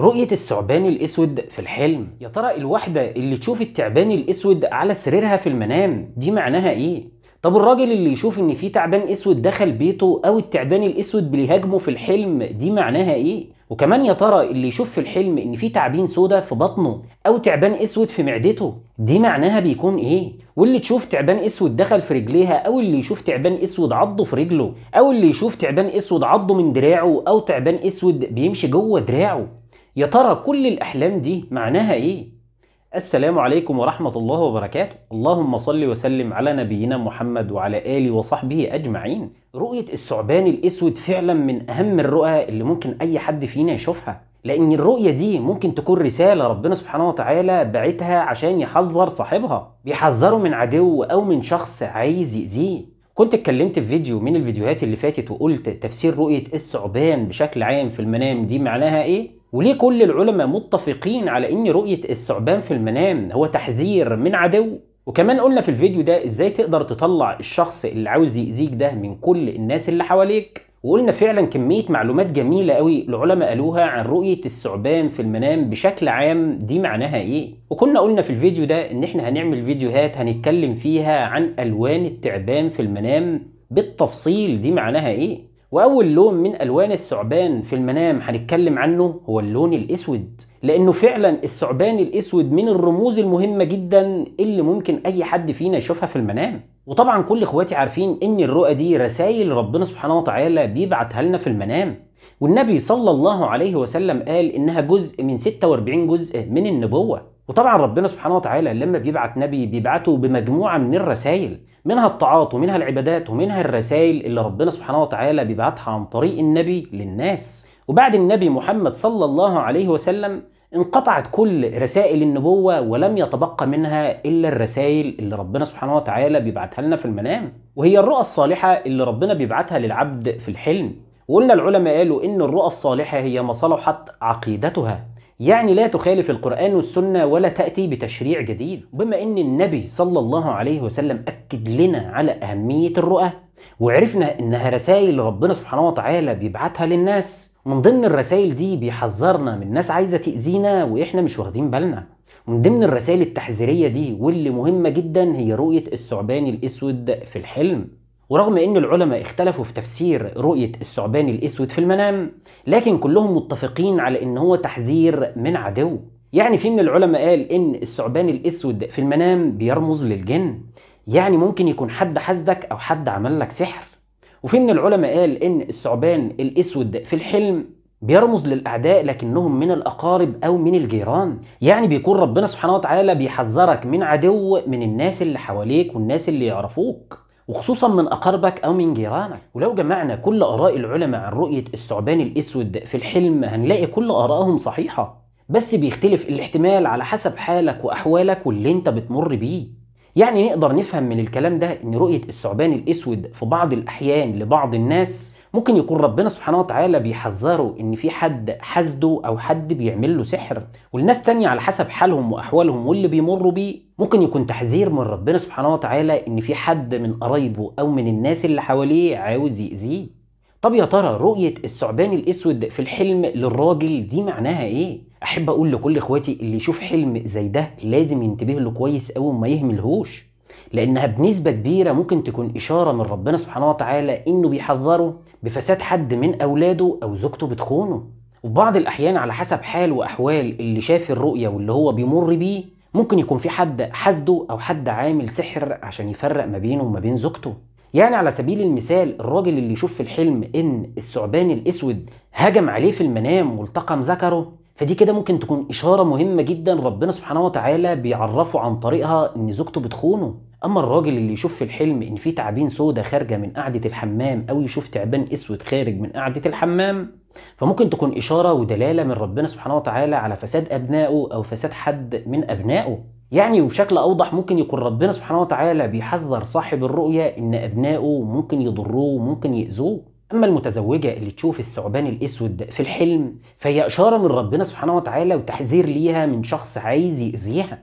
رؤية الثعبان الأسود في الحلم يا ترى الواحدة اللي تشوف التعبان الأسود على سريرها في المنام دي معناها إيه؟ طب الراجل اللي يشوف إن في تعبان أسود دخل بيته أو التعبان الأسود بيهاجمه في الحلم دي معناها إيه؟ وكمان يا ترى اللي يشوف في الحلم إن في تعابين سودا في بطنه أو تعبان أسود في معدته دي معناها بيكون إيه؟ واللي تشوف تعبان أسود دخل في رجليها أو اللي يشوف تعبان أسود عضه في رجله أو اللي يشوف تعبان أسود عضه من دراعه أو تعبان أسود بيمشي جوه دراعه يا ترى كل الأحلام دي معناها إيه؟ السلام عليكم ورحمة الله وبركاته اللهم صل وسلم على نبينا محمد وعلى آله وصحبه أجمعين رؤية الثعبان الأسود فعلا من أهم الرؤى اللي ممكن أي حد فينا يشوفها لأن الرؤية دي ممكن تكون رسالة ربنا سبحانه وتعالى بعتها عشان يحذر صاحبها بيحذره من عدو أو من شخص عايز يأذيه كنت اتكلمت في فيديو من الفيديوهات اللي فاتت وقلت تفسير رؤية الثعبان بشكل عام في المنام دي معناها ايه وليه كل العلماء متفقين على ان رؤية الثعبان في المنام هو تحذير من عدو وكمان قلنا في الفيديو ده ازاي تقدر تطلع الشخص اللي عاوز يأذيك ده من كل الناس اللي حواليك وقلنا فعلا كمية معلومات جميلة قوي العلماء قالوها عن رؤية الثعبان في المنام بشكل عام دي معناها ايه وكنا قلنا في الفيديو ده ان احنا هنعمل فيديوهات هنتكلم فيها عن الوان التعبان في المنام بالتفصيل دي معناها ايه واول لون من الوان الثعبان في المنام هنتكلم عنه هو اللون الاسود لانه فعلا الثعبان الاسود من الرموز المهمه جدا اللي ممكن اي حد فينا يشوفها في المنام وطبعا كل اخواتي عارفين ان الرؤى دي رسائل ربنا سبحانه وتعالى بيبعتها لنا في المنام والنبي صلى الله عليه وسلم قال انها جزء من 46 جزء من النبوه وطبعا ربنا سبحانه وتعالى لما بيبعت نبي بيبعته بمجموعه من الرسائل منها الطاعات ومنها العبادات ومنها الرسائل اللي ربنا سبحانه وتعالى بيبعتها عن طريق النبي للناس وبعد النبي محمد صلى الله عليه وسلم انقطعت كل رسائل النبوة ولم يتبقى منها إلا الرسائل اللي ربنا سبحانه وتعالى بيبعتها لنا في المنام وهي الرؤى الصالحة اللي ربنا بيبعتها للعبد في الحلم وقلنا العلماء قالوا إن الرؤى الصالحة هي ما صلحت عقيدتها يعني لا تخالف القرآن والسنة ولا تأتي بتشريع جديد بما أن النبي صلى الله عليه وسلم أكد لنا على أهمية الرؤى وعرفنا أنها رسائل ربنا سبحانه وتعالى بيبعتها للناس من ضمن الرسائل دي بيحذرنا من ناس عايزة تأذينا وإحنا مش واخدين بالنا من ضمن الرسائل التحذيرية دي واللي مهمة جدا هي رؤية الثعبان الأسود في الحلم ورغم ان العلماء اختلفوا في تفسير رؤية الثعبان الاسود في المنام لكن كلهم متفقين على ان هو تحذير من عدو يعني في من العلماء قال ان الثعبان الاسود في المنام بيرمز للجن يعني ممكن يكون حد حزدك او حد عمل لك سحر وفي من العلماء قال ان الثعبان الاسود في الحلم بيرمز للاعداء لكنهم من الاقارب او من الجيران يعني بيكون ربنا سبحانه وتعالى بيحذرك من عدو من الناس اللي حواليك والناس اللي يعرفوك وخصوصا من اقاربك او من جيرانك ولو جمعنا كل اراء العلماء عن رؤيه الثعبان الاسود في الحلم هنلاقي كل ارائهم صحيحه بس بيختلف الاحتمال على حسب حالك واحوالك واللي انت بتمر بيه يعني نقدر نفهم من الكلام ده ان رؤيه الثعبان الاسود في بعض الاحيان لبعض الناس ممكن يكون ربنا سبحانه وتعالى بيحذره ان في حد حاسده او حد بيعمل له سحر والناس تانية على حسب حالهم واحوالهم واللي بيمروا بيه ممكن يكون تحذير من ربنا سبحانه وتعالى ان في حد من قرايبه او من الناس اللي حواليه عاوز يأذيه طب يا ترى رؤية الثعبان الأسود في الحلم للراجل دي معناها إيه؟ أحب أقول لكل إخواتي اللي يشوف حلم زي ده لازم ينتبه له كويس قوي ما يهملهوش لانها بنسبه كبيره ممكن تكون اشاره من ربنا سبحانه وتعالى انه بيحذره بفساد حد من اولاده او زوجته بتخونه وفي بعض الاحيان على حسب حال واحوال اللي شاف الرؤيه واللي هو بيمر بيه ممكن يكون في حد حاسده او حد عامل سحر عشان يفرق ما بينه وما بين زوجته يعني على سبيل المثال الراجل اللي يشوف في الحلم ان الثعبان الاسود هجم عليه في المنام والتقم ذكره فدي كده ممكن تكون إشارة مهمة جدا ربنا سبحانه وتعالى بيعرفه عن طريقها إن زوجته بتخونه أما الراجل اللي يشوف في الحلم إن في تعابين سودا خارجة من قعدة الحمام أو يشوف تعبان أسود خارج من قعدة الحمام فممكن تكون إشارة ودلالة من ربنا سبحانه وتعالى على فساد أبنائه أو فساد حد من أبنائه يعني وبشكل أوضح ممكن يكون ربنا سبحانه وتعالى بيحذر صاحب الرؤية إن أبنائه ممكن يضروه وممكن يأذوه أما المتزوجة اللي تشوف الثعبان الأسود في الحلم فهي إشارة من ربنا سبحانه وتعالى وتحذير ليها من شخص عايز يأذيها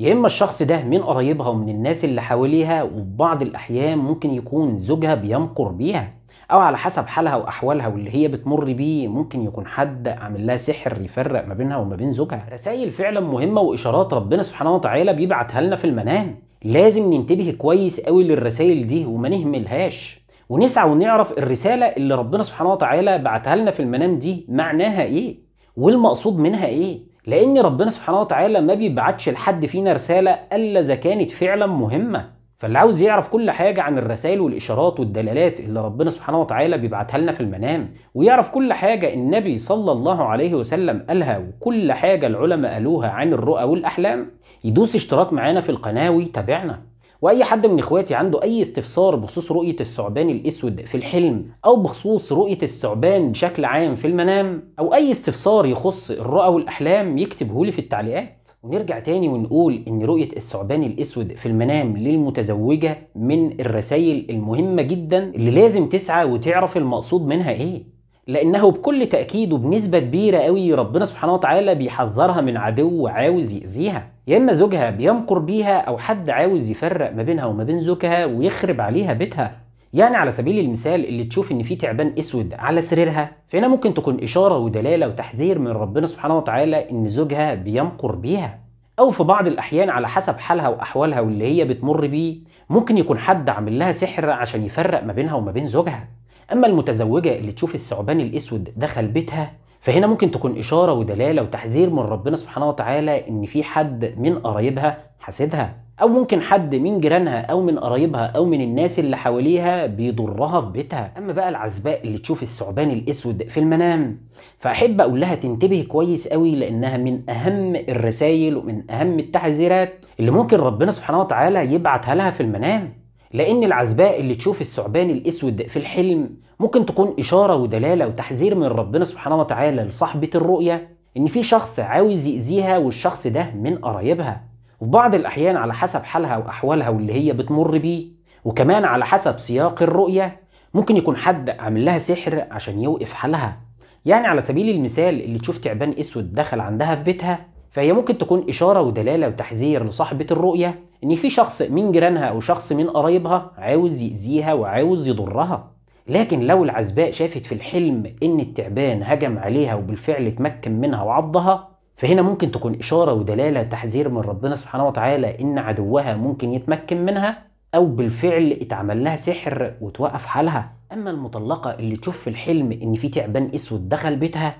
يا إما الشخص ده من قرايبها ومن الناس اللي حواليها وفي بعض الأحيان ممكن يكون زوجها بيمقر بيها أو على حسب حالها وأحوالها واللي هي بتمر بيه ممكن يكون حد عامل لها سحر يفرق ما بينها وما بين زوجها رسائل فعلا مهمة وإشارات ربنا سبحانه وتعالى بيبعتها لنا في المنام لازم ننتبه كويس قوي للرسائل دي وما نهملهاش ونسعى ونعرف الرسالة اللي ربنا سبحانه وتعالى بعتها لنا في المنام دي معناها إيه والمقصود منها إيه لأن ربنا سبحانه وتعالى ما بيبعتش لحد فينا رسالة إلا إذا كانت فعلا مهمة فاللي عاوز يعرف كل حاجة عن الرسائل والإشارات والدلالات اللي ربنا سبحانه وتعالى بيبعتها لنا في المنام ويعرف كل حاجة النبي صلى الله عليه وسلم قالها وكل حاجة العلماء قالوها عن الرؤى والأحلام يدوس اشتراك معانا في القناة ويتابعنا واي حد من اخواتي عنده اي استفسار بخصوص رؤيه الثعبان الاسود في الحلم او بخصوص رؤيه الثعبان بشكل عام في المنام او اي استفسار يخص الرؤى والاحلام يكتبه لي في التعليقات ونرجع تاني ونقول ان رؤية الثعبان الاسود في المنام للمتزوجة من الرسائل المهمة جدا اللي لازم تسعى وتعرف المقصود منها ايه لانه بكل تاكيد وبنسبه كبيره قوي ربنا سبحانه وتعالى بيحذرها من عدو عاوز ياذيها يا اما زوجها بيمكر بيها او حد عاوز يفرق ما بينها وما بين زوجها ويخرب عليها بيتها يعني على سبيل المثال اللي تشوف ان في تعبان اسود على سريرها فهنا ممكن تكون اشاره ودلاله وتحذير من ربنا سبحانه وتعالى ان زوجها بيمكر بيها او في بعض الاحيان على حسب حالها واحوالها واللي هي بتمر بيه ممكن يكون حد عامل لها سحر عشان يفرق ما بينها وما بين زوجها أما المتزوجة اللي تشوف الثعبان الأسود دخل بيتها فهنا ممكن تكون إشارة ودلالة وتحذير من ربنا سبحانه وتعالى إن في حد من قرايبها حاسدها أو ممكن حد من جيرانها أو من قرايبها أو من الناس اللي حواليها بيضرها في بيتها أما بقى العزباء اللي تشوف الثعبان الأسود في المنام فأحب أقول لها تنتبه كويس قوي لأنها من أهم الرسائل ومن أهم التحذيرات اللي ممكن ربنا سبحانه وتعالى يبعتها لها في المنام لأن العزباء اللي تشوف الثعبان الأسود في الحلم ممكن تكون إشارة ودلالة وتحذير من ربنا سبحانه وتعالى لصاحبة الرؤية إن في شخص عاوز يأذيها والشخص ده من قرايبها وفي بعض الأحيان على حسب حالها وأحوالها واللي هي بتمر بيه وكمان على حسب سياق الرؤية ممكن يكون حد عامل لها سحر عشان يوقف حالها يعني على سبيل المثال اللي تشوف تعبان أسود دخل عندها في بيتها فهي ممكن تكون إشارة ودلالة وتحذير لصاحبة الرؤية ان في شخص من جيرانها او شخص من قرايبها عاوز يأذيها وعاوز يضرها لكن لو العزباء شافت في الحلم ان التعبان هجم عليها وبالفعل اتمكن منها وعضها فهنا ممكن تكون اشاره ودلاله تحذير من ربنا سبحانه وتعالى ان عدوها ممكن يتمكن منها او بالفعل اتعمل لها سحر وتوقف حالها اما المطلقه اللي تشوف في الحلم ان في تعبان اسود دخل بيتها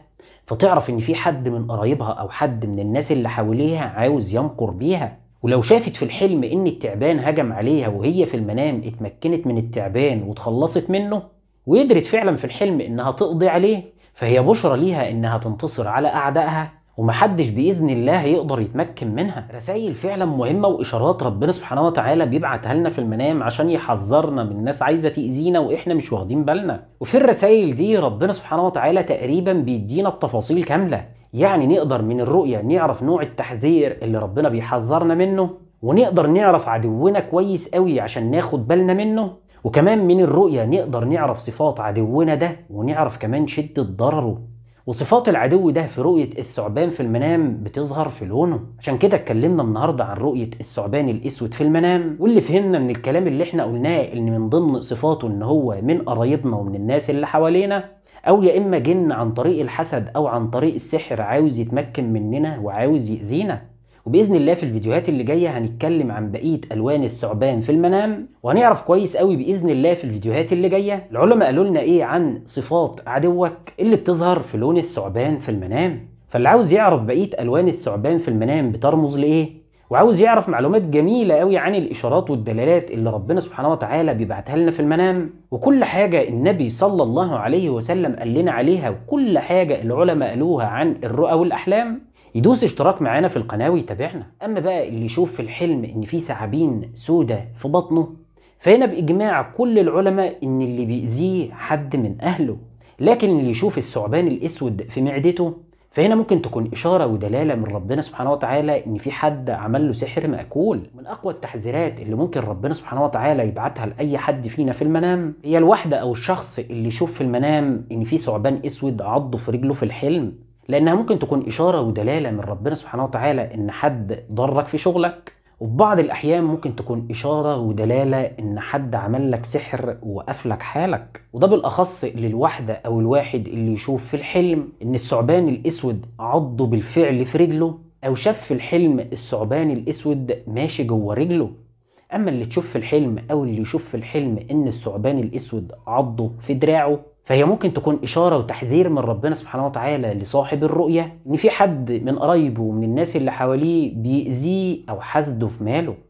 فتعرف ان في حد من قرايبها او حد من الناس اللي حواليها عاوز ينقر بيها ولو شافت في الحلم ان التعبان هجم عليها وهي في المنام اتمكنت من التعبان وتخلصت منه وقدرت فعلا في الحلم انها تقضي عليه فهي بشرى ليها انها تنتصر على اعدائها ومحدش باذن الله يقدر يتمكن منها رسائل فعلا مهمه واشارات ربنا سبحانه وتعالى بيبعتها لنا في المنام عشان يحذرنا من ناس عايزه تاذينا واحنا مش واخدين بالنا وفي الرسائل دي ربنا سبحانه وتعالى تقريبا بيدينا التفاصيل كامله يعني نقدر من الرؤية نعرف نوع التحذير اللي ربنا بيحذرنا منه ونقدر نعرف عدونا كويس قوي عشان ناخد بالنا منه وكمان من الرؤية نقدر نعرف صفات عدونا ده ونعرف كمان شدة ضرره وصفات العدو ده في رؤية الثعبان في المنام بتظهر في لونه عشان كده اتكلمنا النهاردة عن رؤية الثعبان الأسود في المنام واللي فهمنا من الكلام اللي احنا قلناه إن من ضمن صفاته إن هو من قرايبنا ومن الناس اللي حوالينا او يا اما جن عن طريق الحسد او عن طريق السحر عاوز يتمكن مننا وعاوز يأذينا وباذن الله في الفيديوهات اللي جايه هنتكلم عن بقيه الوان الثعبان في المنام وهنعرف كويس قوي باذن الله في الفيديوهات اللي جايه العلماء قالوا لنا ايه عن صفات عدوك اللي بتظهر في لون الثعبان في المنام فاللي عاوز يعرف بقيه الوان الثعبان في المنام بترمز لايه وعاوز يعرف معلومات جميله قوي عن الاشارات والدلالات اللي ربنا سبحانه وتعالى بيبعتها لنا في المنام وكل حاجه النبي صلى الله عليه وسلم قال لنا عليها وكل حاجه العلماء قالوها عن الرؤى والاحلام يدوس اشتراك معانا في القناه ويتابعنا اما بقى اللي يشوف في الحلم ان في ثعابين سودة في بطنه فهنا باجماع كل العلماء ان اللي بيأذيه حد من اهله لكن اللي يشوف الثعبان الاسود في معدته فهنا ممكن تكون إشارة ودلالة من ربنا سبحانه وتعالى إن في حد عمل له سحر مأكول من أقوى التحذيرات اللي ممكن ربنا سبحانه وتعالى يبعتها لأي حد فينا في المنام هي الواحدة أو الشخص اللي يشوف في المنام إن في ثعبان أسود عضه في رجله في الحلم لأنها ممكن تكون إشارة ودلالة من ربنا سبحانه وتعالى إن حد ضرك في شغلك وفي بعض الأحيان ممكن تكون إشارة ودلالة إن حد عمل لك سحر وقفلك حالك وده بالأخص للواحدة أو الواحد اللي يشوف في الحلم إن الثعبان الأسود عضه بالفعل في رجله أو شاف في الحلم الثعبان الأسود ماشي جوه رجله أما اللي تشوف في الحلم أو اللي يشوف في الحلم إن الثعبان الأسود عضه في دراعه فهي ممكن تكون إشارة وتحذير من ربنا سبحانه وتعالى لصاحب الرؤية إن في حد من قرايبه ومن الناس اللي حواليه بيأذيه أو حاسده في ماله